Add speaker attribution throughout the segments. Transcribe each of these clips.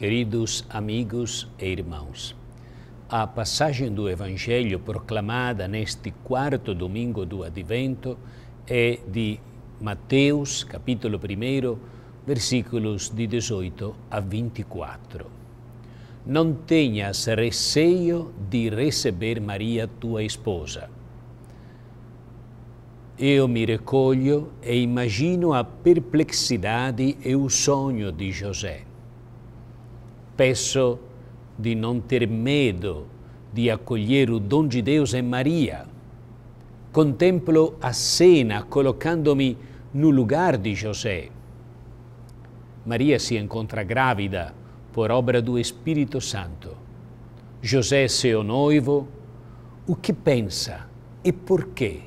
Speaker 1: Queridos amigos e irmãos, a passagem do Evangelho proclamada neste quarto domingo do Advento é de Mateus, capítulo 1, versículos de 18 a 24. Não tenhas receio de receber Maria, tua esposa. Eu me recolho e imagino a perplexidade e o sonho de José spesso di non ter medo di accogliere il don di Deus e Maria. Contemplo a Sena collocandomi nel lugar di José. Maria si incontra gravida por obra do Espírito Santo. José, seu noivo, o che pensa e porquê?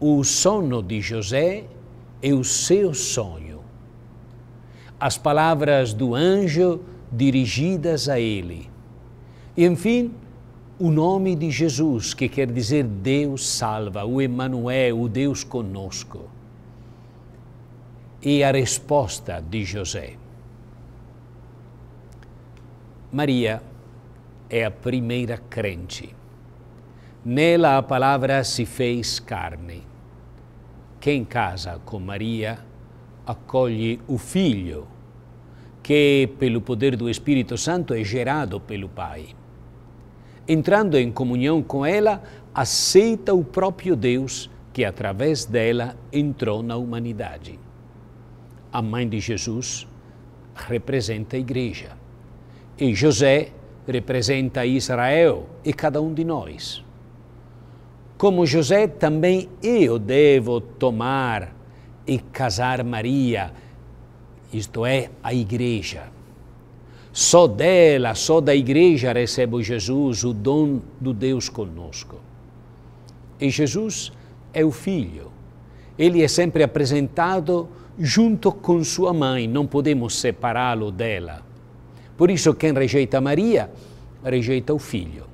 Speaker 1: O sono di José é o seu sonho. as palavras do anjo dirigidas a ele. E, enfim, o nome de Jesus, que quer dizer Deus salva, o Emmanuel o Deus conosco. E a resposta de José. Maria é a primeira crente. Nela a palavra se fez carne. Quem casa com Maria acolhe o Filho, que, pelo poder do Espírito Santo, é gerado pelo Pai. Entrando em comunhão com ela, aceita o próprio Deus que, através dela, entrou na humanidade. A mãe de Jesus representa a Igreja e José representa Israel e cada um de nós. Como José, também eu devo tomar e casar Maria, isto é, a igreja. Só dela, só da igreja recebe Jesus o dom do Deus conosco. E Jesus é o Filho. Ele é sempre apresentado junto com sua mãe, não podemos separá-lo dela. Por isso, quem rejeita Maria, rejeita o Filho.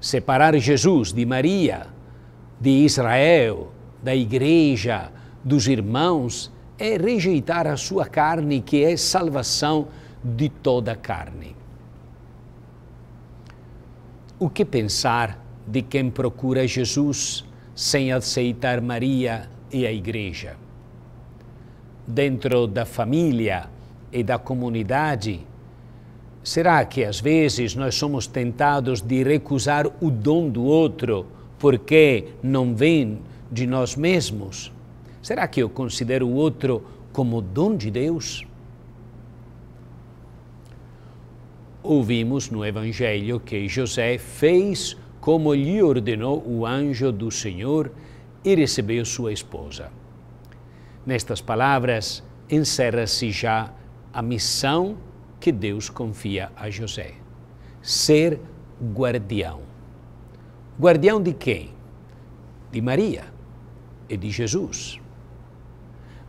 Speaker 1: Separar Jesus de Maria, de Israel, da igreja, dos irmãos é rejeitar a sua carne, que é salvação de toda a carne. O que pensar de quem procura Jesus sem aceitar Maria e a Igreja? Dentro da família e da comunidade, será que às vezes nós somos tentados de recusar o dom do outro porque não vem de nós mesmos? Será que eu considero o outro como dom de Deus? Ouvimos no Evangelho que José fez como lhe ordenou o anjo do Senhor e recebeu sua esposa. Nestas palavras, encerra-se já a missão que Deus confia a José: ser guardião. Guardião de quem? De Maria e de Jesus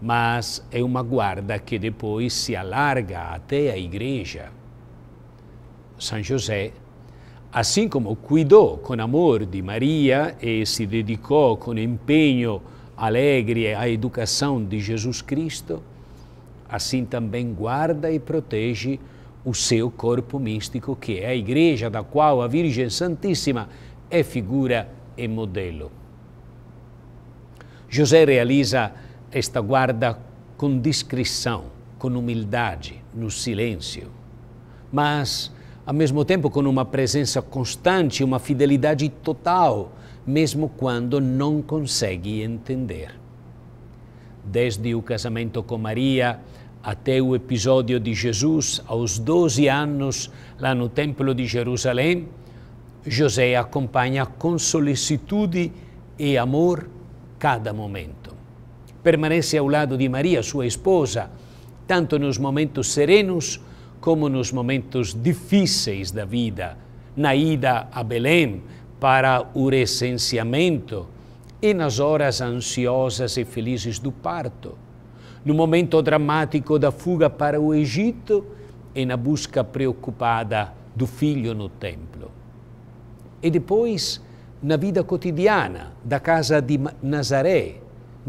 Speaker 1: mas é uma guarda que depois se alarga até a igreja. São José, assim como cuidou com amor de Maria e se dedicou com empenho alegre à educação de Jesus Cristo, assim também guarda e protege o seu corpo místico, que é a igreja da qual a Virgem Santíssima é figura e modelo. José realiza esta guarda com discrição, com humildade, no silêncio, mas ao mesmo tempo com uma presença constante, uma fidelidade total, mesmo quando não consegue entender. Desde o casamento com Maria até o episódio de Jesus aos 12 anos lá no Templo de Jerusalém, José acompanha com solicitude e amor cada momento permanece ao lado de Maria, sua esposa, tanto nos momentos serenos como nos momentos difíceis da vida, na ida a Belém para o recenseamento e nas horas ansiosas e felizes do parto, no momento dramático da fuga para o Egito e na busca preocupada do filho no templo. E depois, na vida cotidiana da casa de Nazaré,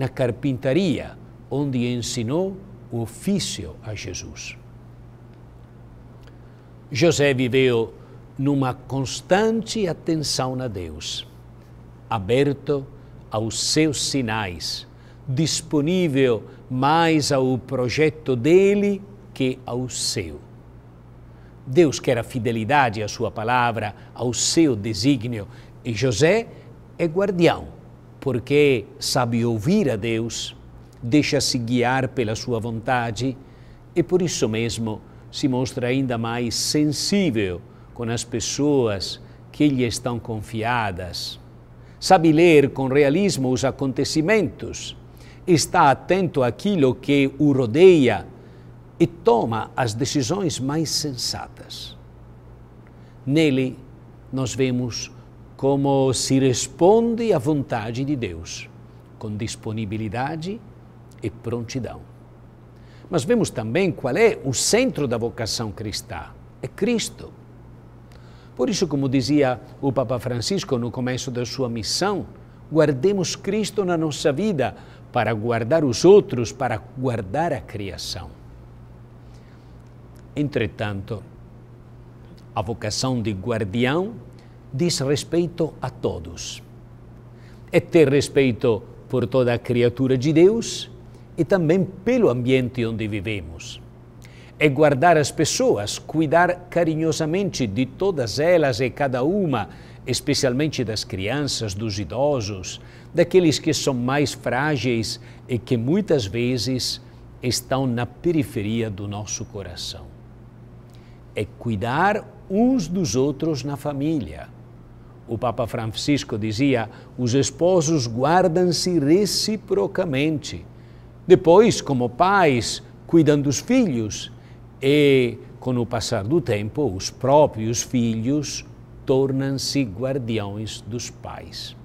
Speaker 1: na carpintaria, onde ensinou o ofício a Jesus. José viveu numa constante atenção a Deus, aberto aos seus sinais, disponível mais ao projeto dele que ao seu. Deus quer a fidelidade à sua palavra, ao seu desígnio, e José é guardião porque sabe ouvir a Deus, deixa-se guiar pela sua vontade e por isso mesmo se mostra ainda mais sensível com as pessoas que lhe estão confiadas. Sabe ler com realismo os acontecimentos, está atento àquilo que o rodeia e toma as decisões mais sensatas. Nele, nós vemos como se responde à vontade de Deus, com disponibilidade e prontidão. Mas vemos também qual é o centro da vocação cristã: é Cristo. Por isso, como dizia o Papa Francisco no começo da sua missão, guardemos Cristo na nossa vida para guardar os outros, para guardar a criação. Entretanto, a vocação de guardião diz respeito a todos. É ter respeito por toda a criatura de Deus e também pelo ambiente onde vivemos. É guardar as pessoas, cuidar carinhosamente de todas elas e cada uma, especialmente das crianças, dos idosos, daqueles que são mais frágeis e que muitas vezes estão na periferia do nosso coração. É cuidar uns dos outros na família o Papa Francisco dizia: os esposos guardam-se reciprocamente. Depois, como pais, cuidam dos filhos e, com o passar do tempo, os próprios filhos tornam-se guardiões dos pais.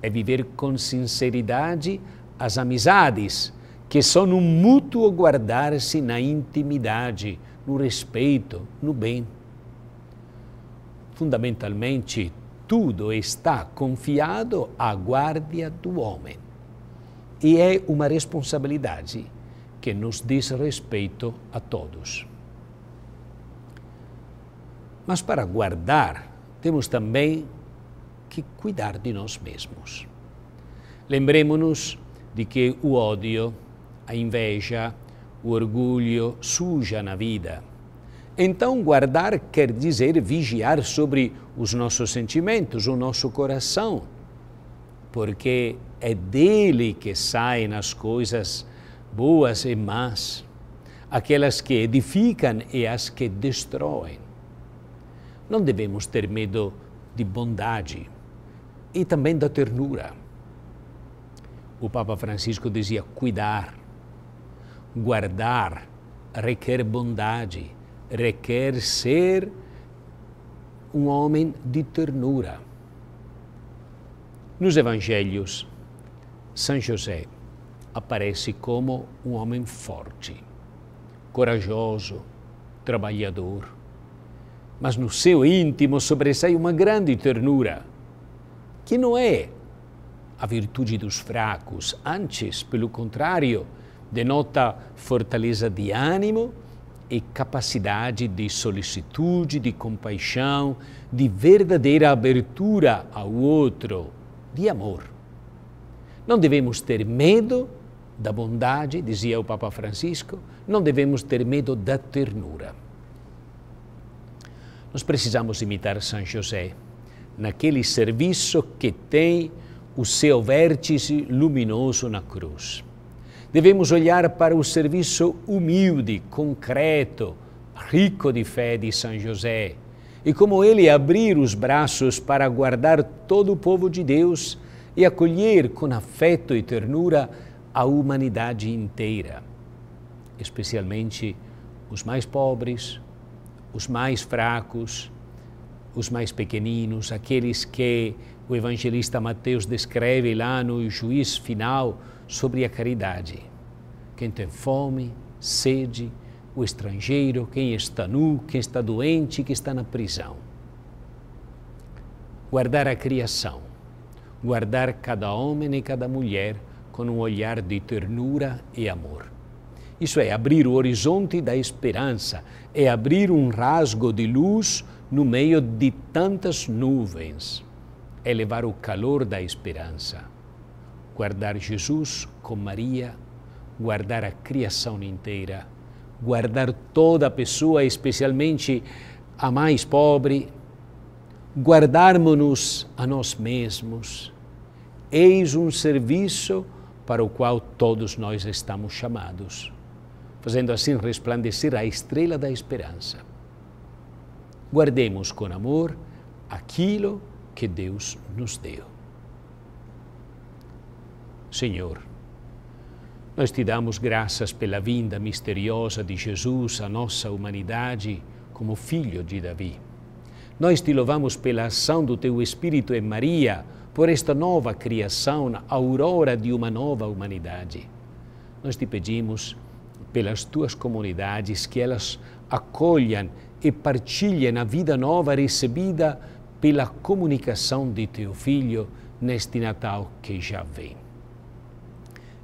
Speaker 1: É viver com sinceridade as amizades, que são um mútuo guardar-se na intimidade, no respeito, no bem. Fundamentalmente, tudo está confiado à guarda do homem. E é uma responsabilidade que nos diz respeito a todos. Mas para guardar, temos também que cuidar de nós mesmos. Lembremos-nos de que o ódio, a inveja, o orgulho suja a vida então, guardar quer dizer vigiar sobre os nossos sentimentos, o nosso coração, porque é dele que saem as coisas boas e más, aquelas que edificam e as que destroem. Não devemos ter medo de bondade e também da ternura. O Papa Francisco dizia: cuidar, guardar requer bondade requer ser um homem de ternura. Nos Evangelhos, São José aparece como um homem forte, corajoso, trabalhador, mas no seu íntimo sobressai uma grande ternura, que não é a virtude dos fracos, antes, pelo contrário, denota fortaleza de ânimo e capacidade de solicitude, de compaixão, de verdadeira abertura ao outro, de amor. Não devemos ter medo da bondade, dizia o Papa Francisco, não devemos ter medo da ternura. Nós precisamos imitar São José naquele serviço que tem o seu vértice luminoso na cruz. Devemos olhar para o serviço humilde, concreto, rico de fé de São José e como ele abrir os braços para guardar todo o povo de Deus e acolher com afeto e ternura a humanidade inteira, especialmente os mais pobres, os mais fracos, os mais pequeninos, aqueles que o evangelista Mateus descreve lá no juiz final sobre a caridade. Quem tem fome, sede, o estrangeiro, quem está nu, quem está doente, quem está na prisão. Guardar a criação, guardar cada homem e cada mulher com um olhar de ternura e amor. Isso é abrir o horizonte da esperança, é abrir um rasgo de luz no meio de tantas nuvens, é levar o calor da esperança guardar Jesus com Maria, guardar a criação inteira, guardar toda a pessoa, especialmente a mais pobre, guardarmos-nos a nós mesmos. Eis um serviço para o qual todos nós estamos chamados, fazendo assim resplandecer a estrela da esperança. Guardemos com amor aquilo que Deus nos deu. Senhor, nós te damos graças pela vinda misteriosa de Jesus à nossa humanidade como filho de Davi. Nós te louvamos pela ação do teu Espírito em Maria, por esta nova criação, aurora de uma nova humanidade. Nós te pedimos pelas tuas comunidades que elas acolham e partilhem a vida nova recebida pela comunicação de teu Filho neste Natal que já vem